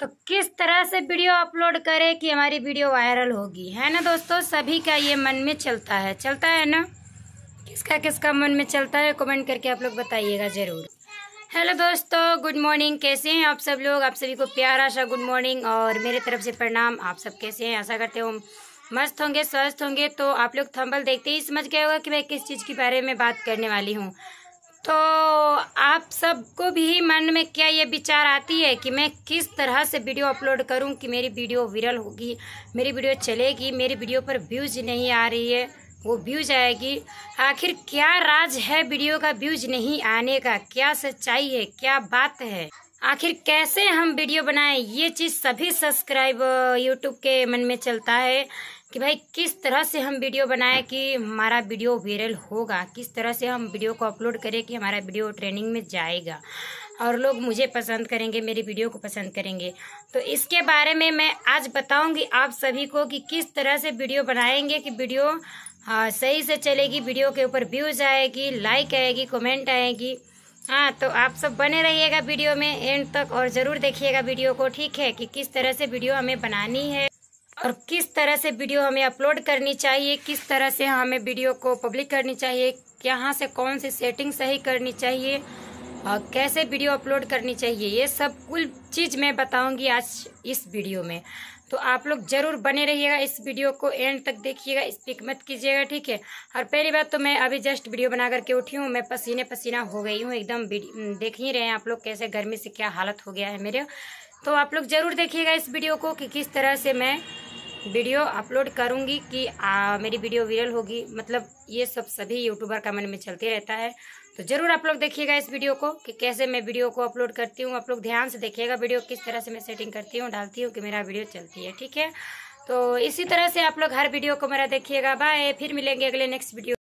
तो किस तरह से वीडियो अपलोड करें कि हमारी वीडियो वायरल होगी है ना दोस्तों सभी का ये मन में चलता है चलता है ना किसका किसका मन में चलता है कमेंट करके आप लोग बताइएगा ज़रूर हेलो दोस्तों गुड मॉर्निंग कैसे हैं आप सब लोग आप सभी को प्यारा सा गुड मॉर्निंग और मेरे तरफ से प्रणाम आप सब कैसे हैं ऐसा करते हो मस्त होंगे स्वस्थ होंगे तो आप लोग थंबल देखते ही समझ गए होगा कि मैं किस चीज़ के बारे में बात करने वाली हूँ तो आप सबको भी मन में क्या ये विचार आती है कि मैं किस तरह से वीडियो अपलोड करूं कि मेरी वीडियो वायरल होगी मेरी वीडियो चलेगी मेरी वीडियो पर व्यूज नहीं आ रही है वो व्यूज आएगी आखिर क्या राज है वीडियो का व्यूज नहीं आने का क्या सच्चाई है क्या बात है आखिर कैसे हम वीडियो बनाएं ये चीज सभी सब्सक्राइब यूट्यूब के मन में चलता है कि भाई किस तरह से हम वीडियो बनाएं कि हमारा वीडियो वायरल होगा किस तरह से हम वीडियो को अपलोड करें कि हमारा वीडियो ट्रेनिंग में जाएगा और लोग मुझे पसंद करेंगे मेरी वीडियो को पसंद करेंगे तो इसके बारे में मैं आज बताऊंगी आप सभी को कि किस तरह से वीडियो बनाएंगे कि वीडियो हाँ, सही से चलेगी वीडियो के ऊपर व्यूज आएगी लाइक आएगी कमेंट आएगी हाँ तो आप सब बने रहिएगा वीडियो में एंड तक और ज़रूर देखिएगा वीडियो को ठीक है कि किस तरह से वीडियो हमें बनानी है और किस तरह से वीडियो हमें अपलोड करनी चाहिए किस तरह से हमें वीडियो को पब्लिक करनी चाहिए यहाँ से कौन सी से सेटिंग सही करनी चाहिए और कैसे वीडियो अपलोड करनी चाहिए ये सब कुल चीज़ मैं बताऊंगी आज इस वीडियो में तो आप लोग जरूर बने रहिएगा इस वीडियो को एंड तक देखिएगा इस पिक मत कीजिएगा ठीक है और पहली बात तो मैं अभी जस्ट वीडियो बना करके उठी हूँ मैं पसीने पसीना हो गई हूँ एकदम देख ही रहे हैं आप लोग कैसे गर्मी से क्या हालत हो गया है मेरे तो आप लोग जरूर देखिएगा इस वीडियो को कि किस तरह से मैं वीडियो अपलोड करूंगी कि आ, मेरी वीडियो वायरल होगी मतलब ये सब सभी यूट्यूबर का मन में चलते रहता है तो जरूर आप लोग देखिएगा इस वीडियो को कि कैसे मैं वीडियो को अपलोड करती हूँ आप लोग ध्यान से देखिएगा वीडियो किस तरह से मैं सेटिंग करती हूँ डालती हूँ कि मेरा वीडियो चलती है ठीक है तो इसी तरह से आप लोग हर वीडियो को मेरा देखिएगा बाय फिर मिलेंगे अगले नेक्स्ट वीडियो